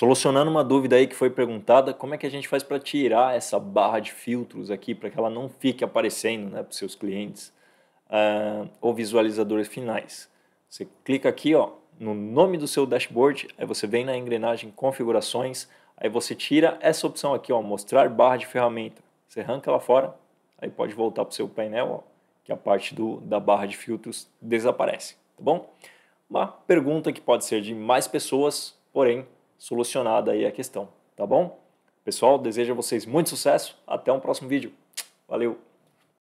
Solucionando uma dúvida aí que foi perguntada, como é que a gente faz para tirar essa barra de filtros aqui para que ela não fique aparecendo né, para os seus clientes uh, ou visualizadores finais? Você clica aqui ó, no nome do seu dashboard, aí você vem na engrenagem configurações, aí você tira essa opção aqui, ó, mostrar barra de ferramenta. Você arranca ela fora, aí pode voltar para o seu painel, ó, que a parte do, da barra de filtros desaparece, tá bom? Uma pergunta que pode ser de mais pessoas, porém solucionada aí a questão, tá bom? Pessoal, desejo a vocês muito sucesso, até um próximo vídeo. Valeu!